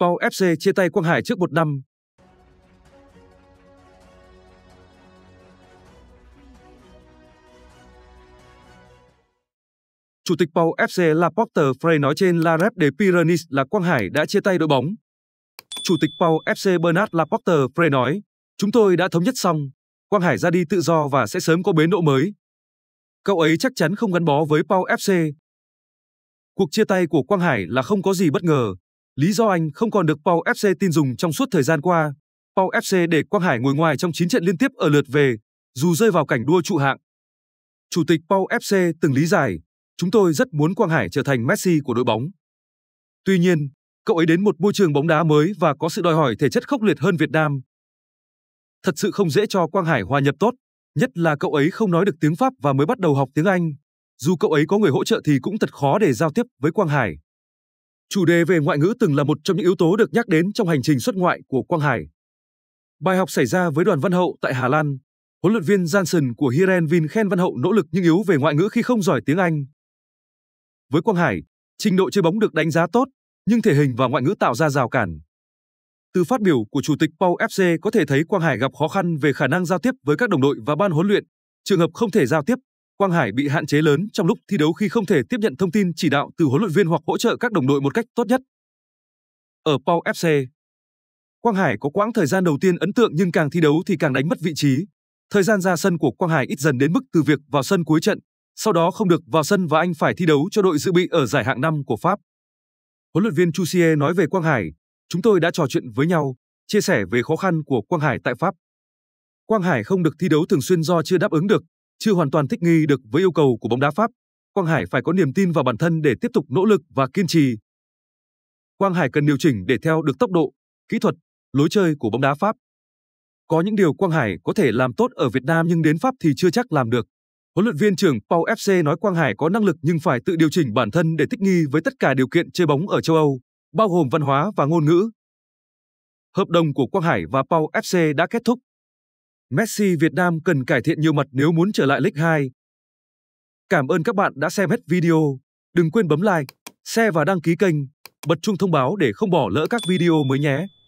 Pau FC chia tay Quang Hải trước một năm. Chủ tịch Pau FC La Porter Frey nói trên La Rep de Pyrenees là Quang Hải đã chia tay đội bóng. Chủ tịch Pau FC Bernard Laporte Frey nói, chúng tôi đã thống nhất xong, Quang Hải ra đi tự do và sẽ sớm có bến đỗ mới. Cậu ấy chắc chắn không gắn bó với Pau FC. Cuộc chia tay của Quang Hải là không có gì bất ngờ, Lý do anh không còn được Pau FC tin dùng trong suốt thời gian qua, Pau FC để Quang Hải ngồi ngoài trong 9 trận liên tiếp ở lượt về, dù rơi vào cảnh đua trụ hạng. Chủ tịch Pau FC từng lý giải, chúng tôi rất muốn Quang Hải trở thành Messi của đội bóng. Tuy nhiên, cậu ấy đến một môi trường bóng đá mới và có sự đòi hỏi thể chất khốc liệt hơn Việt Nam. Thật sự không dễ cho Quang Hải hòa nhập tốt, nhất là cậu ấy không nói được tiếng Pháp và mới bắt đầu học tiếng Anh. Dù cậu ấy có người hỗ trợ thì cũng thật khó để giao tiếp với Quang Hải. Chủ đề về ngoại ngữ từng là một trong những yếu tố được nhắc đến trong hành trình xuất ngoại của Quang Hải. Bài học xảy ra với đoàn văn hậu tại Hà Lan, huấn luyện viên Janssen của Hiren Vin khen văn hậu nỗ lực nhưng yếu về ngoại ngữ khi không giỏi tiếng Anh. Với Quang Hải, trình độ chơi bóng được đánh giá tốt, nhưng thể hình và ngoại ngữ tạo ra rào cản. Từ phát biểu của chủ tịch Pau FC có thể thấy Quang Hải gặp khó khăn về khả năng giao tiếp với các đồng đội và ban huấn luyện, trường hợp không thể giao tiếp Quang Hải bị hạn chế lớn trong lúc thi đấu khi không thể tiếp nhận thông tin chỉ đạo từ huấn luyện viên hoặc hỗ trợ các đồng đội một cách tốt nhất. Ở Pau FC, Quang Hải có quãng thời gian đầu tiên ấn tượng nhưng càng thi đấu thì càng đánh mất vị trí. Thời gian ra sân của Quang Hải ít dần đến mức từ việc vào sân cuối trận, sau đó không được vào sân và anh phải thi đấu cho đội dự bị ở giải hạng năm của Pháp. Huấn luyện viên Chusie nói về Quang Hải, chúng tôi đã trò chuyện với nhau, chia sẻ về khó khăn của Quang Hải tại Pháp. Quang Hải không được thi đấu thường xuyên do chưa đáp ứng được chưa hoàn toàn thích nghi được với yêu cầu của bóng đá Pháp, Quang Hải phải có niềm tin vào bản thân để tiếp tục nỗ lực và kiên trì. Quang Hải cần điều chỉnh để theo được tốc độ, kỹ thuật, lối chơi của bóng đá Pháp. Có những điều Quang Hải có thể làm tốt ở Việt Nam nhưng đến Pháp thì chưa chắc làm được. Huấn luyện viên trưởng Pau FC nói Quang Hải có năng lực nhưng phải tự điều chỉnh bản thân để thích nghi với tất cả điều kiện chơi bóng ở châu Âu, bao gồm văn hóa và ngôn ngữ. Hợp đồng của Quang Hải và Pau FC đã kết thúc. Messi Việt Nam cần cải thiện nhiều mặt nếu muốn trở lại League 2. Cảm ơn các bạn đã xem hết video. Đừng quên bấm like, share và đăng ký kênh, bật chuông thông báo để không bỏ lỡ các video mới nhé.